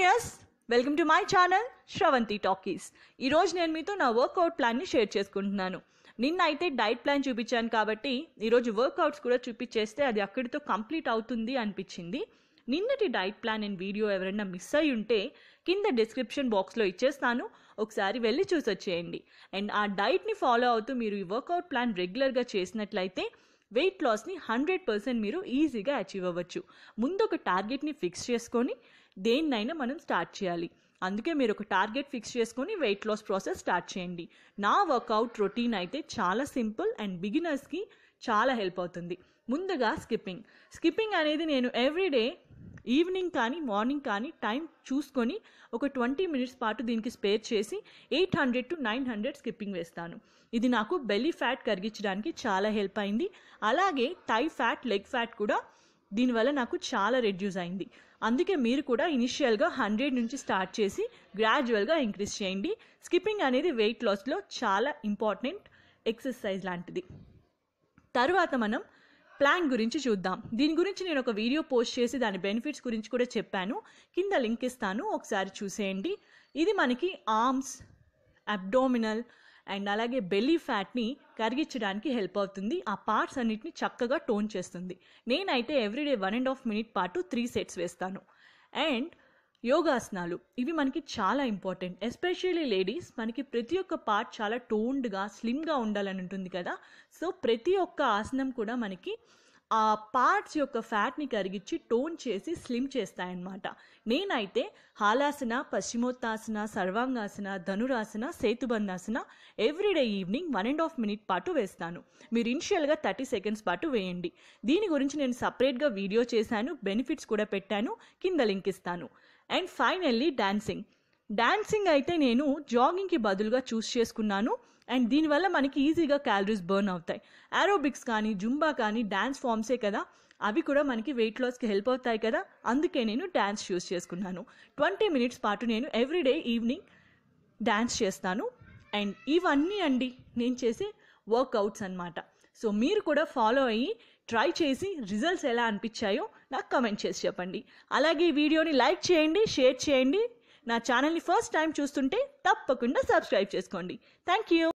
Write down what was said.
juniors welcome to my channel Sravanthi talkies ఈరోజు నేను మీతో నా వర్కౌట్ ప్లాన్ని షేర్ చేసుకుంటున్నాను నిన్న అయితే డైట్ ప్లాన్ చూపించాను కాబట్టి ఈరోజు వర్కౌట్స్ కూడా చూపించేస్తే అది అక్కడితో కంప్లీట్ అవుతుంది అనిపించింది నిన్నటి డైట్ ప్లాన్ అండ్ వీడియో ఎవరైనా మిస్ అయి ఉంటే కింద డిస్క్రిప్షన్ బాక్స్లో ఇచ్చేస్తాను ఒకసారి వెళ్ళి చూసొచ్చేయండి అండ్ ఆ డైట్ని ఫాలో అవుతూ మీరు ఈ వర్కౌట్ ప్లాన్ రెగ్యులర్గా చేసినట్లయితే వెయిట్ లాస్ని హండ్రెడ్ పర్సెంట్ మీరు ఈజీగా అచీవ్ అవ్వచ్చు ముందు ఒక టార్గెట్ని ఫిక్స్ చేసుకొని దేన్నైనా మనం స్టార్ట్ చేయాలి అందుకే మీరు ఒక టార్గెట్ ఫిక్స్ చేసుకుని వెయిట్ లాస్ ప్రాసెస్ స్టార్ట్ చేయండి నా వర్కౌట్ రొటీన్ అయితే చాలా సింపుల్ అండ్ బిగినర్స్కి చాలా హెల్ప్ అవుతుంది ముందుగా స్కిప్పింగ్ స్కిప్పింగ్ అనేది నేను ఎవ్రీడే ఈవినింగ్ కానీ మార్నింగ్ కానీ టైం చూసుకొని ఒక ట్వంటీ మినిట్స్ పాటు దీనికి స్పేర్ చేసి eight hundred to nine hundred skipping వేస్తాను ఇది నాకు బెల్లీ ఫ్యాట్ కరిగించడానికి చాలా హెల్ప్ అయింది అలాగే టై ఫ్యాట్ లెగ్ ఫ్యాట్ కూడా దీనివల్ల నాకు చాలా రెడ్యూస్ అయింది అందుకే మీరు కూడా ఇనిషియల్గా హండ్రెడ్ నుంచి స్టార్ట్ చేసి గ్రాడ్యువల్గా ఇంక్రీజ్ చేయండి స్కిప్పింగ్ అనేది వెయిట్ లాస్లో చాలా ఇంపార్టెంట్ ఎక్సర్సైజ్ లాంటిది తర్వాత మనం ప్లాంక్ గురించి చూద్దాం దీని గురించి నేను ఒక వీడియో పోస్ట్ చేసి దాని బెనిఫిట్స్ గురించి కూడా చెప్పాను కింద లింక్ ఇస్తాను ఒకసారి చూసేయండి ఇది మనకి ఆర్మ్స్ అబ్డోమినల్ అండ్ అలాగే బెల్లీ ఫ్యాట్ని కరిగించడానికి హెల్ప్ అవుతుంది ఆ పార్ట్స్ అన్నిటిని చక్కగా టోన్ చేస్తుంది నేనైతే everyday one and half minute పాటు త్రీ సెట్స్ వేస్తాను అండ్ యోగాసనాలు ఇవి మనకి చాలా ఇంపార్టెంట్ ఎస్పెషల్లీ లేడీస్ మనకి ప్రతి ఒక్క పార్ట్ చాలా టోన్డ్గా స్లిమ్గా ఉండాలని ఉంటుంది కదా సో ప్రతి ఒక్క ఆసనం కూడా మనకి ఆ పార్ట్స్ యొక్క ఫ్యాట్ని కరిగించి టోన్ చేసి స్లిమ్ చేస్తాయన్నమాట నేనైతే halasana paschimottanasana sarvangasana dhanurasana setubandhasana everyday evening one and half minute పాటు వేస్తాను మీరు ఇనిషియల్గా థర్టీ సెకండ్స్ పాటు వేయండి దీని గురించి నేను సపరేట్గా వీడియో చేశాను బెనిఫిట్స్ కూడా పెట్టాను కింద లింక్ ఇస్తాను అండ్ ఫైనల్లీ డాన్సింగ్ డాన్సింగ్ అయితే నేను జాగింగ్కి బదులుగా చూస్ చేసుకున్నాను అండ్ దీనివల్ల మనకి ఈజీగా క్యాలరీస్ బర్న్ అవుతాయి ఆరోబిక్స్ కానీ జుంబా కానీ డ్యాన్స్ ఫామ్సే కదా అవి కూడా మనకి వెయిట్ లాస్కి హెల్ప్ అవుతాయి కదా అందుకే నేను డ్యాన్స్ యూస్ చేసుకున్నాను ట్వంటీ మినిట్స్ పాటు నేను ఎవ్రీడే ఈవినింగ్ డ్యాన్స్ చేస్తాను అండ్ ఇవన్నీ అండి నేను చేసే వర్కౌట్స్ అనమాట సో మీరు కూడా ఫాలో అయ్యి ట్రై చేసి రిజల్ట్స్ ఎలా అనిపించాయో నాకు కమెంట్ చేసి చెప్పండి అలాగే ఈ వీడియోని లైక్ చేయండి షేర్ చేయండి నా ఛానల్ని ఫస్ట్ టైం చూస్తుంటే తప్పకుండా సబ్స్క్రైబ్ చేసుకోండి థ్యాంక్ యూ